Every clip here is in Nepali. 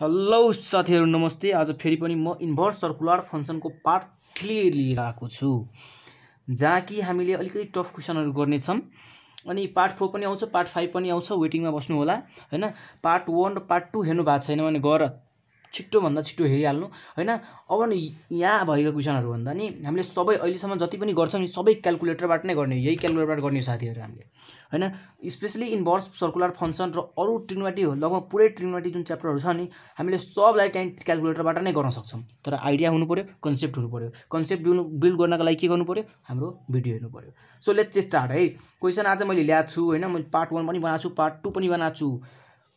हेलो साथीहरू नमस्ते आज फेरि पनि म इन्भर्स सर्कुलर फङ्सनको पार्ट थ्री लिएर आएको छु जहाँ कि हामीले अलिकति टफ क्वेसनहरू गर्नेछौँ अनि पार्ट फोर पनि आउँछ पार्ट फाइभ पनि आउँछ वेटिङमा बस्नु होला होइन पार्ट वान र पार्ट टू हेर्नु भएको छैन भने गएर छिट्टोभन्दा छिटो हेरिहाल्नु होइन अब नि यहाँ भएका क्वेसनहरू भन्दा नि हामीले सबै अहिलेसम्म जति पनि गर्छौँ नि सबै क्यालकुलेटरबाट नै गर्ने यही क्यालकुलेटरबाट गर्ने साथीहरू हामीले होइन स्पेसली इन्भर्स सर्कुलर फङ्सन र अरू ट्रिनवाटी लगभग पुरै ट्रिनवाटी जुन च्याप्टरहरू छ नि हामीले सबलाई टाइम क्यालकुलेटरबाट नै गर्न सक्छौँ तर आइडिया हुनु पऱ्यो कन्सेप्ट हुनु पऱ्यो कन्सेप्ट बिल्ड बिल्ड गर्नको लागि के गर्नु पऱ्यो हाम्रो भिडियो हेर्नु पऱ्यो सो लेट्स स्टार्ट है क्वेसन आज मैले ल्याएको छु होइन मैले पार्ट वान पनि बनाएको छु पार्ट टू पनि बनाएको छु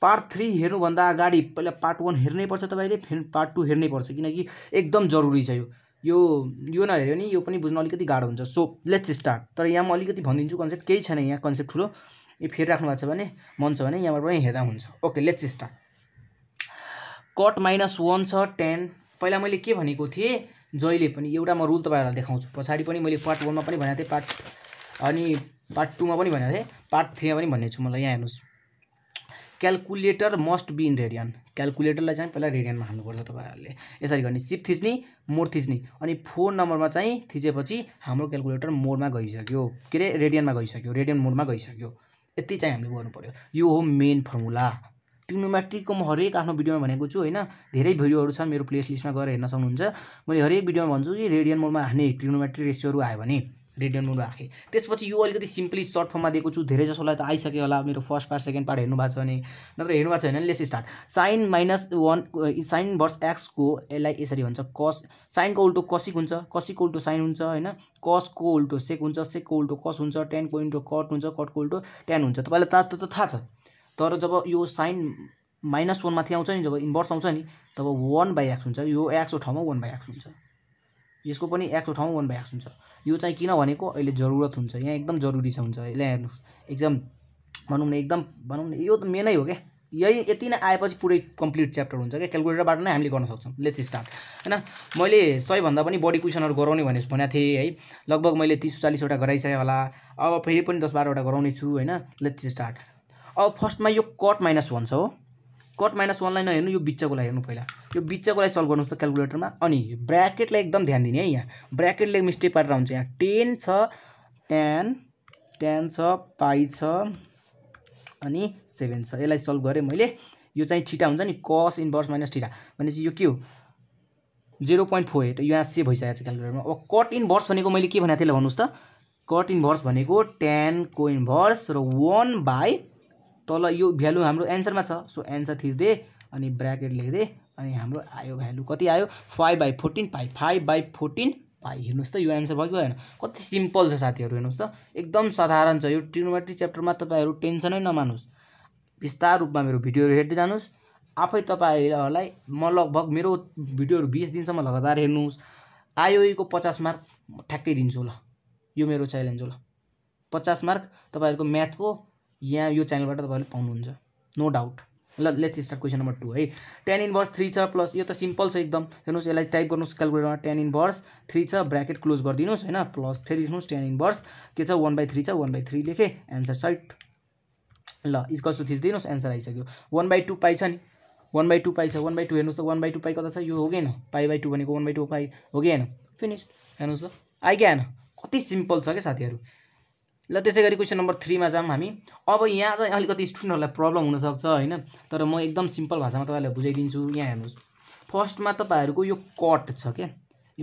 पार्ट थ्री हेर्नुभन्दा अगाडि पहिला पार्ट वान हेर्नै पर्छ तपाईँले फेरि पार्ट टू हेर्नै पर्छ किनकि एकदम जरुरी छ यो यो यो नहेऱ्यो भने यो पनि बुझ्न अलिकति गाह्रो हुन्छ सो लेट्स स्टार्ट तर यहाँ म अलिकति भनिदिन्छु कन्सेप्ट केही छैन यहाँ कन्सेप्ट ठुलो यो फेरि राख्नु भएको छ भने मन छ भने यहाँबाट पनि हेर्दा हुन्छ okay let's start cot minus one छ टेन पहिला मैले के भनेको थिएँ जहिले पनि एउटा म रुल तपाईँहरूलाई देखाउँछु पछाडि पनि मैले पार्ट वानमा पनि भनेको थिएँ पार्ट अनि पार्ट टूमा पनि भनेको थिएँ पार्ट थ्रीमा पनि भन्ने छु मलाई यहाँ हेर्नुहोस् calculator must be in radian क्यालकुलेटरलाई चाहिँ पहिला रेडियनमा हाल्नुपर्छ तपाईँहरूले यसरी गर्ने सिप थिच्ने मोड थिच्ने अनि फोन नम्बरमा चाहिँ थिचेपछि हाम्रो क्यालकुलेटर मोडमा गइसक्यो के अरे रेडियनमा गइसक्यो रेडियन मोडमा गइसक्यो यति चाहिँ हामीले गर्नु पऱ्यो यो हो मेन फर्मुला ट्रिग्नोमेट्रीको म हरेक आफ्नो भिडियोमा भनेको छु होइन धेरै भिडियोहरू छ मेरो प्लेलिस्टमा गएर हेर्न सक्नुहुन्छ मैले हरेक भिडियोमा भन्छु कि रेडियन मोडमा हाने ट्रिग्नोमेट्री रेसियोहरू आयो भने रिटर्न मोड राखेँ त्यसपछि यो अलिकति सिम्पली सर्ट फर्ममा दिएको छु धेरै जसोलाई त आइसक्यो होला मेरो फर्स्ट पार्ट सेकेन्ड पार्ट हेर्नु भएको छ भने नत्र हेर्नु भएको छ भने let's start sine minus one sine inverse एक्सको यसलाई यसरी भन्छ कस साइनको उल्टो कसिक हुन्छ कसिकको उल्टो साइन हुन्छ होइन कसको उल्टो सेक हुन्छ सेकको उल्टो कस हुन्छ टेनको उल्टो कट हुन्छ कटको उल्टो टेन हुन्छ तपाईँलाई तातो त थाहा छ तर जब यो साइन माइनस वानमाथि आउँछ नि जब इन्भर्स आउँछ नि तब वान बाई एक्स हुन्छ यो एक्सको ठाउँमा वान बाई एक्स हुन्छ यसको पनि एक्स उठाउँ वान बाई हुन्छ यो चाहिँ किन भनेको अहिले जरुरत हुन्छ यहाँ एकदम जरुरी छ हुन्छ यसलाई हेर्नु एकदम भनौँ न एकदम भनौँ न यो त मेनै हो क्या यही यति नै आएपछि पुरै कम्प्लिट च्याप्टर हुन्छ क्या क्यालकुलेटरबाट नै हामीले गर्न सक्छौँ लेट्स स्टार्ट होइन मैले सबैभन्दा पनि बढी क्वेसनहरू गराउने भनेर भनेको थिएँ है लगभग मैले तिस चालिसवटा गराइसकेँ होला अब फेरि पनि दस बाह्रवटा गराउने छु होइन लेट्स स्टार्ट अब फर्स्टमा यो कट माइनस भन्छ हो कट माइनस वानलाई नहेर्नु यो लागि हेर्नु पहिला यो लागि सल्भ गर्नुहोस् त क्यालकुलेटरमा अनि ब्राकेटलाई एकदम ध्यान दिने है यहाँ ब्राकेटले मिस्टेक पारेर हुन्छ यहाँ टेन छ टेन टेन छ पाइ छ अनि सेभेन छ यसलाई सल्भ गरेँ मैले यो चाहिँ ठिटा हुन्छ नि कस इन्भर्स माइनस ठिटा भनेपछि यो के हो जेरो पोइन्ट फोर एट यहाँ से भइसकेको छ क्यालकुलेटरमा अब कट इन्भर्स भनेको मैले के भनेको थिएँ भन्नुहोस् त कट इन्भर्स भनेको टेनको इन्भर्स र वान बाई तल यो भ्यालु हाम्रो एन्सरमा छ सो एन्सर थिच्दे अनि ब्राकेट लेख्दे अनि हाम्रो आयो भ्यालु कति आयो five by fourteen five five by fourteen pi हेर्नुहोस् त यो एन्सर भयो कि भएन कति सिम्पल छ साथीहरू हेर्नुहोस् त एकदम साधारण छ यो ट्रिनोमेट्री च्याप्टरमा तपाईँहरू टेन्सनै नमानुहोस् बिस्तार रूपमा मेरो भिडियोहरू हेर्दै जानुहोस् आफै तपाईँहरूलाई म लगभग मेरो भिडियोहरू बिस दिनसम्म लगातार हेर्नुहोस् आयोको पचास मार्क ठ्याक्कै दिन्छु ल यो मेरो च्यालेन्ज हो ल पचास मार्क तपाईँहरूको म्याथको यहाँ यो च्यानलबाट तपाईँहरूले पाउनुहुन्छ नो डाउट ल let's start question number two है टेन इन्भर्स थ्री छ प्लस यो त सिम्पल छ एकदम हेर्नुहोस् यसलाई टाइप गर्नुहोस् क्यालकुलेटरमा टेन इन इन्भर्स थ्री छ ब्राकेट क्लोज गरिदिनुहोस् होइन प्लस फेरि लेख्नुहोस् टेन इन्भर्स के छ वान बाई थ्री छ वान बाई थ्री लेखेँ एन्सर साइट ल कसो थिच थिचिदिनुहोस् एन्सर आइसक्यो वान बाई टू पाइ छ नि वान बाई टू पाइ छ वान बाई टू हेर्नुहोस् त वान बाई टू पाइ कता छ यो हो कि होइन पाइ बाई टू भनेको वान बाई टू पाइ हो कि होइन फिनिस्ड हेर्नुहोस् त आइगयो कति सिम्पल छ क्या साथीहरू ल त्यसै गरी क्वेसन नम्बर थ्रीमा जाऊँ हामी अब यहाँ चाहिँ अलिकति स्टुडेन्टहरूलाई प्रब्लम हुनसक्छ होइन तर म एकदम सिम्पल भाषामा तपाईँहरूलाई बुझाइदिन्छु यहाँ हेर्नुहोस् फर्स्टमा तपाईँहरूको यो कट छ क्या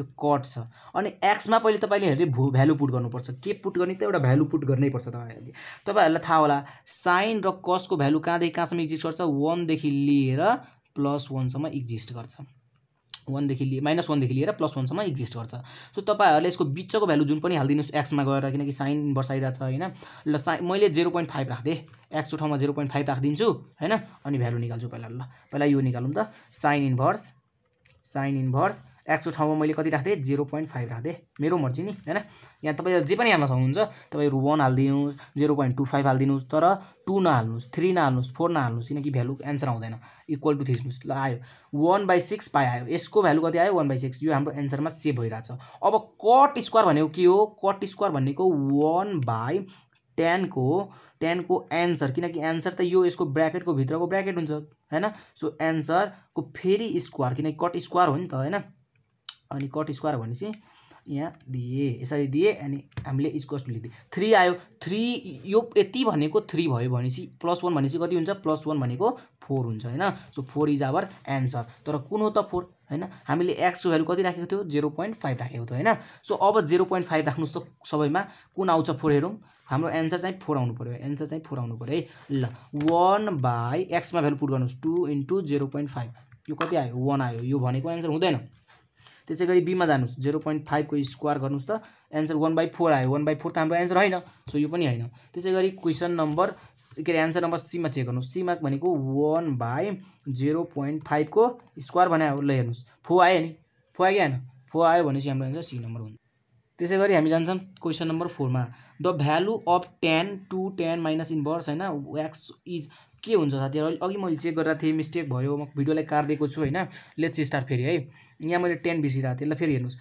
यो कट छ अनि एक्समा पहिले तपाईँले हेर्दै भ्यालु पुट गर्नुपर्छ के पुट गर्ने त एउटा भ्यालु पुट गर्नै पर्छ तपाईँहरूले तपाईँहरूलाई थाहा होला साइन र कसको भ्यालु कहाँदेखि कहाँसम्म एक्जिस्ट गर्छ वानदेखि लिएर प्लस वानसम्म एक्जिस्ट गर्छ वानदेखि लिए माइनस वानदेखि लिएर प्लस वानसम्म एक्जिस्ट गर्छ सो तपाईँहरूले यसको बिचको भ्यालु जुन पनि हालिदिनुहोस् एक्समा गएर किनकि साइन इन्भर्स छ होइन ल साइन मैले जेरो पोइन्ट फाइभ राखिदिएँ एक्सको ठाउँमा जेरो पोइन्ट फाइभ राखिदिन्छु होइन अनि भ्यालु निकाल्छु पहिला ल पहिला यो निकालौँ त साइन इन्भर्स साइन इन्भर्स एक ठाउँमा मैले कति राखिदिएँ जिरो पोइन्ट फाइभ राखिदिएँ मेरो मर्जी नि होइन यहाँ तपाईँ जे पनि हाल्न सक्नुहुन्छ तपाईँहरू वान हालिदिनुहोस् जिरो पोइन्ट टू फाइभ हालिदिनुहोस् तर टू नहाल्नुहोस् थ्री नहाल्नुहोस् फोर नहाल्नुहोस् किनकि भ्यालु एन्सर आउँदैन इक्वल टु थ्री ल आयो वान बाई सिक्स पाइ आयो यसको भ्यालु कति आयो वान बाई सिक्स यो हाम्रो एन्सरमा सेभ भइरहेछ अब कट स्क्वायर भनेको के हो कट स्क्वायर भनेको वान बाई टेनको टेनको एन्सर किनकि एन्सर त यो यसको ब्राकेटको भित्रको ब्राकेट हुन्छ होइन सो एन्सरको फेरि स्क्वायर किनकि कट स्क्वायर हो नि त होइन अनि कट स्क्वायर भनेपछि यहाँ दिए यसरी दिए अनि हामीले इजक्वस टु लेखिदिए थ्री आयो थ्री यो यति भनेको थ्री भयो भनेपछि प्लस वान भनेपछि कति हुन्छ प्लस वान भनेको फोर हुन्छ होइन so four is our answer तर कुन हो त फोर होइन हामीले एक्सको भ्यालु कति राखेको थियो जेरो पोइन्ट फाइभ राखेको थियो होइन सो अब जेरो पोइन्ट फाइभ राख्नुहोस् त सबैमा कुन आउँछ फोर हेरौँ हाम्रो एन्सर चाहिँ फोर आउनु पऱ्यो एन्सर चाहिँ फोर आउनु पऱ्यो है ल वान बाई एक्समा भ्यालु पुट गर्नुहोस् two into zero point five यो कति आयो वान आयो यो भनेको एन्सर हुँदैन त्यसै गरी बीमा जानुहोस् जेरो पोइन्ट फाइभको स्क्वायर गर्नुहोस् त एन्सर वान बाई फोर आयो वान बाई फोर त हाम्रो एन्सर होइन सो यो पनि होइन त्यसै गरी क्वेसन नम्बर के अरे एन्सर नम्बर सीमा चेक गर्नुहोस् सीमा भनेको वान बाई जेरो पोइन्ट फाइभको स्क्वायर बनायो ल हेर्नुहोस् फोर आयो नि फोर आयो कि फोर आयो भनेपछि हाम्रो एन्सर सी नम्बर हुन्छ त्यसै गरी हामी जान्छौँ क्वेसन नम्बर फोरमा the value of ten to ten minus inverse होइन एक्स इज के हुन्छ साथीहरू अघि मैले चेक गरेर थिएँ मिस्टेक भयो म भिडियोलाई काटिदिएको छु होइन लेट्स स्टार्ट फेरि है यहाँ मैले टेन बिर्सिरहेको थिएँ ल फेरि हेर्नुहोस्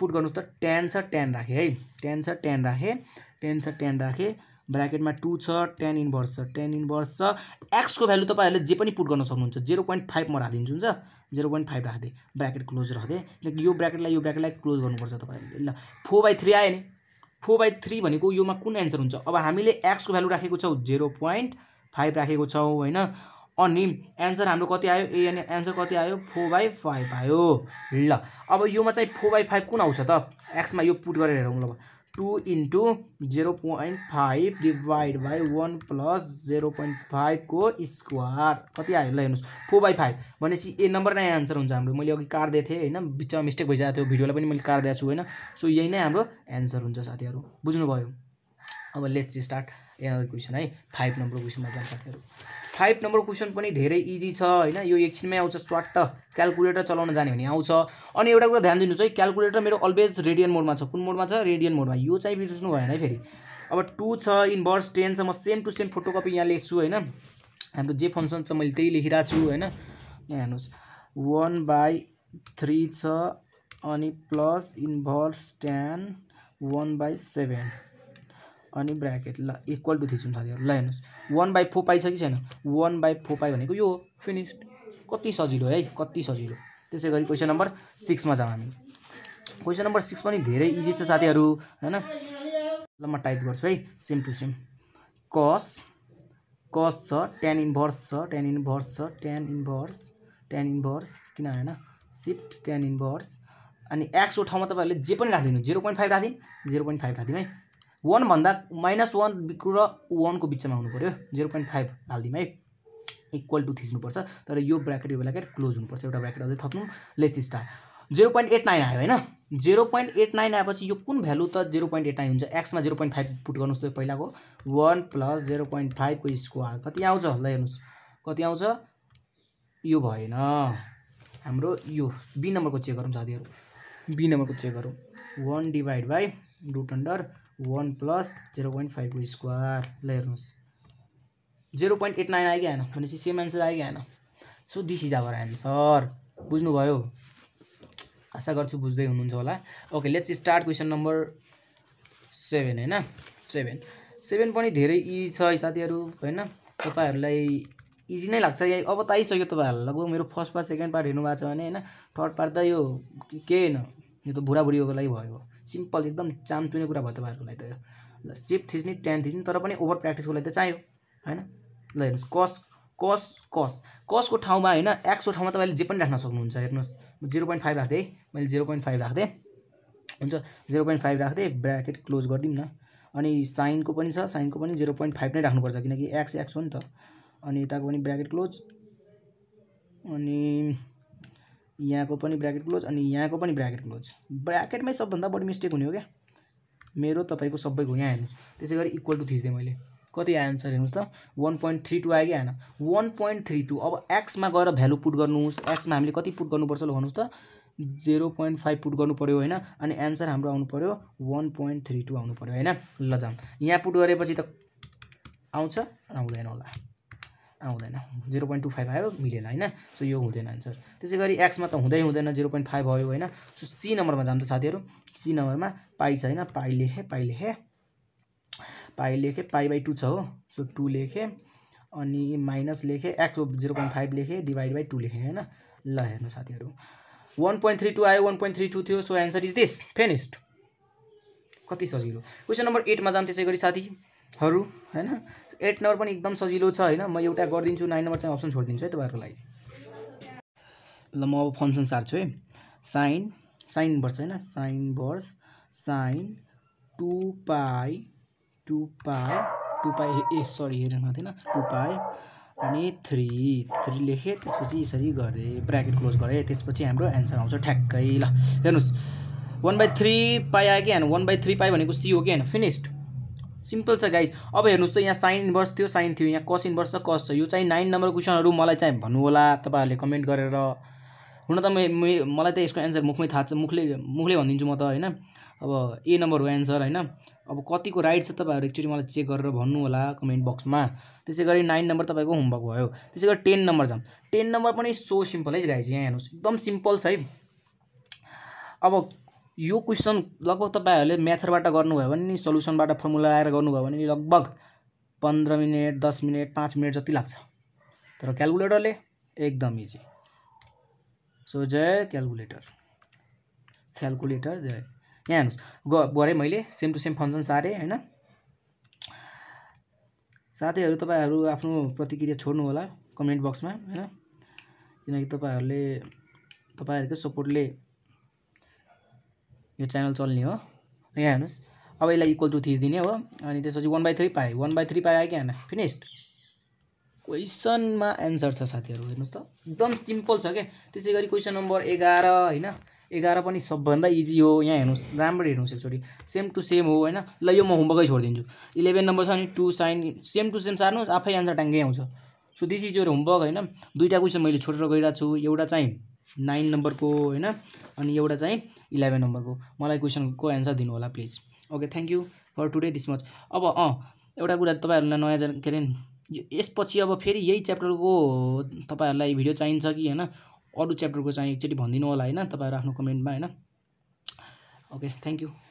पुट गर्नुहोस् त टेन छ टेन राखेँ है टेन छ टेन राखेँ टेन छ टेन राखेँ ब्राकेटमा टू छ टेन इन्भर्स छ टेन इन्भर्स छ एक्सको भ्यालु तपाईँहरूले जे पनि पुट गर्न सक्नुहुन्छ जेरो पोइन्ट फाइभ म राखिदिन्छु हुन्छ जेरो पोइन्ट फाइभ राखिदिएँ ब्राकेट क्लोज राखिदिएँ किनकि यो ब्राकेटलाई यो ब्राकेटलाई क्लोज गर्नुपर्छ तपाईँहरूले ल फोर बाई थ्री आयो नि फोर बाई थ्री भनेको योमा कुन एन्सर हुन्छ अब हामीले एक्सको भ्यालु राखेको छौँ जेरो पोइन्ट फाइभ राखेको छौँ होइन अनि एन्सर हाम्रो कति आयो ए एएन एन्सर कति आयो फोर बाई फाइभ आयो ल अब योमा चाहिँ फोर बाई फाइभ कुन आउँछ त एक्समा यो पुट गरेर हेरौँ ल two into zero point five divide by one plus zero point फाइभको स्क्वायर कति आयो ल हेर्नुहोस् फोर बाई फाइभ भनेपछि ए नम्बर नै एन्सर हुन्छ हाम्रो मैले अघि काट्दै थिएँ होइन बिचमा मिस्टेक भइसकेको थियो भिडियोलाई पनि मैले दिएको छु होइन सो यही नै हाम्रो एन्सर हुन्छ साथीहरू बुझ्नुभयो अब लेट्स स्टार्ट एनदर क्वेसन है फाइभ नम्बरको क्वेसनमा जान्छ साथीहरू फाइभ नम्बर क्वेसन पनि धेरै इजी छ होइन यो एकछिनमै आउँछ स्वाट क्यालकुलेटर चलाउन जाने भने आउँछ अनि एउटा कुरा ध्यान दिनुहोस् है क्यालकुलेटर मेरो अलवेज रेडियन मोडमा छ कुन मोडमा छ रेडियन मोडमा यो चाहिँ बिर्सनु भएन है फेरि अब टू छ इन्भर्स टेन छ म सेम टु सेम फोटोकपी यहाँ लेख्छु होइन हाम्रो जे फङ्सन छ मैले त्यही लेखिरहेको छु होइन यहाँ हेर्नुहोस् वान बाई थ्री छ अनि plus inverse ten one by seven अनि ब्राकेट ल इक्वल टु थ्री छ साथीहरू ल हेर्नुहोस् वान बाई फोर पाइ छ कि छैन वान बाई फोर पाइ भनेको यो हो फिनिस्ड कति सजिलो है कति सजिलो त्यसै गरी क्वेसन नम्बर सिक्समा जाउँ हामी क्वेसन नम्बर सिक्स पनि धेरै इजी छ साथीहरू होइन ल म टाइप गर्छु है same to same cos cos छ इन इन्भर्स छ इन इन्भर्स छ भर्स इन्भर्स इन इन्भर्स किन होइन सिफ्ट टेन इन्भर्स अनि एक्सको ठाउँमा तपाईँहरूले जे पनि राखिदिनु जिरो पोइन्ट फाइभ राखिदिउँ जिरो पोइन्ट फाइभ राखिदिउँ है वानभन्दा माइनस वान र वानको बिचमा हुनु पऱ्यो जिरो पोइन्ट फाइभ हालिदिउँ है इक्वल टु थिच्नुपर्छ तर यो ब्राकेट यो ब्राकेट क्लोज हुनुपर्छ एउटा ब्राकेट अझै थप्नु let's start zero point eight nine आयो होइन जिरो पोइन्ट एट नाइन आएपछि यो कुन भ्यालु त जिरो पोइन्ट एट नाइन हुन्छ एक्समा जिरो पोइन्ट फाइभ पुट गर्नुहोस् त पहिलाको वान प्लस जिरो पोइन्ट फाइभको स्क्वायर कति आउँछ ल हेर्नुहोस् कति आउँछ यो भएन हाम्रो यो बी नम्बरको चेक गरौँ साथीहरू बी नम्बरको चेक गरौँ one divide by root under one plus zero point फाइभको स्क्वायर ल हेर्नुहोस् जेरो पोइन्ट एट नाइन आयो कि भनेपछि सेम एन्सर आयो कि so this is our answer बुझ्नुभयो आशा गर्छु बुझ्दै हुनुहुन्छ होला okay let's start question number seven होइन सेभेन सेभेन पनि धेरै इजी छ है साथीहरू होइन तपाईँहरूलाई इजी नै लाग्छ यहाँ अब त आइसक्यो तपाईँहरूलाई लगभग मेरो फर्स्ट पार्ट सेकेन्ड पार्ट हेर्नु भएको छ भने होइन थर्ड पार्ट त यो केही होइन यो त बुढाबुढीको लागि भयो सिम्पल एकदम चाम चुने कुरा भयो तपाईँहरूको लागि त यो ल सेप थिच्ने टेन थिच्ने तर पनि ओभर प्र्याक्टिसको लागि त चाहियो होइन ल हेर्नुहोस् कस कस कस कसको ठाउँमा होइन एक्सको ठाउँमा तपाईँले जे पनि राख्न सक्नुहुन्छ हेर्नुहोस् जिरो पोइन्ट फाइभ राख्दिएँ मैले जिरो पोइन्ट फाइभ राख्दिएँ हुन्छ जिरो पोइन्ट फाइभ राख्दिएँ ब्राकेट क्लोज गरिदिउँ न अनि साइनको पनि छ साइनको पनि जिरो पोइन्ट फाइभ नै राख्नुपर्छ किनकि एक्स एक्स हो नि त अनि यताको पनि ब्राकेट क्लोज अनि यहाँको पनि ब्राकेट क्लोज अनि यहाँको पनि ब्राकेट क्लोज ब्राकेटमै सबभन्दा बढी मिस्टेक हुने हो क्या मेरो तपाईँको सबैको यहाँ हेर्नुहोस् त्यसै गरी इक्वल टु थिच्दै मैले कति आयो एन्सर हेर्नुहोस् त वान पोइन्ट थ्री टू आयो कि आएन वान पोइन्ट थ्री टू अब एक्समा गएर भ्यालु पुट गर्नुहोस् एक्समा हामीले कति पुट गर्नुपर्छ ल भन्नुहोस् त जेरो पोइन्ट फाइभ पुट गर्नु पऱ्यो होइन अनि एन्सर हाम्रो आउनु पऱ्यो वान पोइन्ट थ्री टू आउनु पऱ्यो होइन ल जाउँ यहाँ पुट गरेपछि त आउँछ आउँदैन होला आउँदैन जिरो पोइन्ट टू फाइभ आयो मिलेन होइन सो यो हुँदैन आन्सर त्यसै गरी एक्समा त हुँदै हुँदैन जिरो पोइन्ट फाइभ भयो होइन सो सी नम्बरमा जान्छ साथीहरू सी नम्बरमा पाइ छ होइन पाइ लेखेँ पाइ लेखेँ पाइ लेखेँ पाइ बाई टू छ हो सो टू लेखेँ अनि माइनस लेखेँ एक्स जिरो पोइन्ट फाइभ लेखेँ डिभाइड बाई टू लेखेँ होइन ल हेर्नु साथीहरू वान पोइन्ट थ्री टू आयो वान पोइन्ट थ्री टू थियो so answer is this finished कति सजिलो क्वेसन नम्बर एटमा जाम त्यसै गरी साथी हरू होइन एट नम्बर पनि एकदम सजिलो छ होइन म एउटा गरिदिन्छु नाइन नम्बर चाहिँ अप्सन छोडिदिन्छु है तपाईँहरूको लागि ल म अब फङ्सन सार्छु है साइन साइन वर्स होइन sine inverse sine two pi two pi two pi ah sorry हेरेर थिएन टु पाई अनि थ्री थ्री लेखेँ त्यसपछि यसरी गरेँ ब्राकेट क्लोज गरेँ त्यसपछि हाम्रो एन्सर आउँछ ठ्याक्कै ल हेर्नुहोस् वान बाई थ्री पाई आयो कि होइन वान बाई थ्री पाई भनेको सी हो कि होइन फिनिस्ड सिम्पल छ गाइज अब हेर्नुहोस् त यहाँ साइन इन्भर्स थियो साइन थियो यहाँ कस इन्भर्स छ कस छ यो चाहिँ नाइन नम्बर क्वेसनहरू मलाई चाहिँ भन्नु होला तपाईँहरूले कमेन्ट गरेर हुन त मलाई त यसको एन्सर मुखमै थाहा छ मुखले मुखले भनिदिन्छु म त होइन अब ए नम्बर हो एन्सर होइन अब कतिको राइट छ तपाईँहरू एकचोटि मलाई चेक गरेर भन्नु होला कमेन्ट बक्समा त्यसै गरी नाइन नम्बर तपाईँको होमवर्क भयो त्यसै गरी टेन नम्बर जाऊँ टेन नम्बर पनि सो सिम्पल है गाइज यहाँ हेर्नुहोस् एकदम सिम्पल छ है अब यो क्वेसन लगभग तपाईँहरूले म्याथबाट गर्नुभयो भने नि सल्युसनबाट फर्मुला लगाएर गर्नुभयो भने नि लगभग पन्ध्र मिनट दस मिनट पाँच मिनट जति लाग्छ तर क्यालकुलेटरले एकदम इजी सो जय क्यालकुलेटर क्यालकुलेटर जय यहाँ हेर्नुहोस् ग गरेँ मैले सेम टु सेम फङ्सन सारेँ होइन साथीहरू तपाईँहरू आफ्नो प्रतिक्रिया छोड्नु होला कमेन्ट बक्समा होइन किनकि तपाईँहरूले तपाईँहरूकै सपोर्टले यो च्यानल चल्ने हो यहाँ हेर्नुहोस् अब यसलाई इक्वल टु थ्री दिने हो अनि त्यसपछि वान बाई थ्री पाएँ वान बाई थ्री पाएँ कि होइन फिनिस्ड क्वेसनमा एन्सर छ साथीहरू हेर्नुहोस् त एकदम सिम्पल छ क्या त्यसै गरी क्वेसन नम्बर एघार होइन एघार पनि सबभन्दा इजी हो यहाँ हेर्नुहोस् राम्रो हेर्नुहोस् एकचोटि सेम टु सेम हो होइन ल यो म होमवर्कै छोडिदिन्छु इलेभेन नम्बर छ नि two sine same to same सार्नुहोस् आफै एन्सर ट्याङ्कै आउँछ so this is your homework होइन दुईवटा क्वेसन मैले छोडेर गइरहेको छु एउटा चाहिँ नाइन नम्बरको होइन अनि एउटा चाहिँ इलेभेन नम्बरको मलाई क्वेसनको एन्सर दिनु होला please okay thank you for today this much अब अँ एउटा कुरा तपाईँहरूलाई नयाँ के अरे यसपछि अब फेरि यही च्याप्टरको तपाईँहरूलाई भिडियो चाहिन्छ कि होइन अरू च्याप्टरको चाहिँ एकचोटि भनिदिनु होला होइन तपाईँहरू आफ्नो कमेन्टमा होइन ओके थ्याङ्क यू